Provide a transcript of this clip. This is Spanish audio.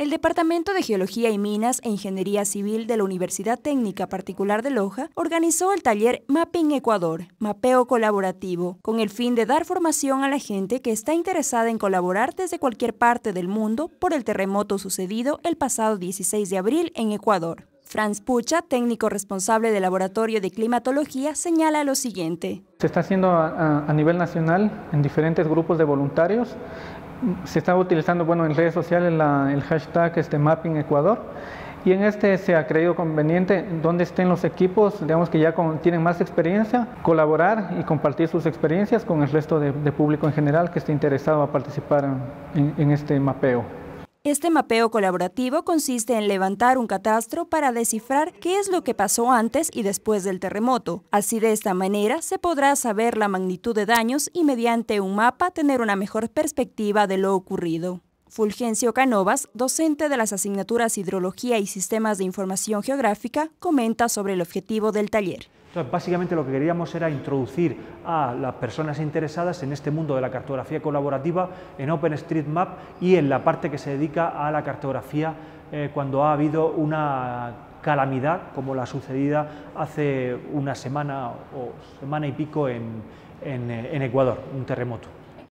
El Departamento de Geología y Minas e Ingeniería Civil de la Universidad Técnica Particular de Loja organizó el taller Mapping Ecuador, mapeo colaborativo, con el fin de dar formación a la gente que está interesada en colaborar desde cualquier parte del mundo por el terremoto sucedido el pasado 16 de abril en Ecuador. Franz Pucha, técnico responsable del Laboratorio de Climatología, señala lo siguiente. Se está haciendo a, nivel nacional en diferentes grupos de voluntarios. Se está utilizando bueno, en redes sociales el hashtag este, Mapping Ecuador y en este se ha creído conveniente donde estén los equipos, digamos que ya tienen más experiencia, colaborar y compartir sus experiencias con el resto de, público en general que esté interesado a participar en este mapeo. Este mapeo colaborativo consiste en levantar un catastro para descifrar qué es lo que pasó antes y después del terremoto. Así de esta manera se podrá saber la magnitud de daños y mediante un mapa tener una mejor perspectiva de lo ocurrido. Fulgencio Canovas, docente de las asignaturas Hidrología y Sistemas de Información Geográfica, comenta sobre el objetivo del taller. Entonces, básicamente lo que queríamos era introducir a las personas interesadas en este mundo de la cartografía colaborativa en OpenStreetMap y en la parte que se dedica a la cartografía eh, cuando ha habido una calamidad como la sucedida hace una semana o semana y pico en eh, Ecuador, un terremoto.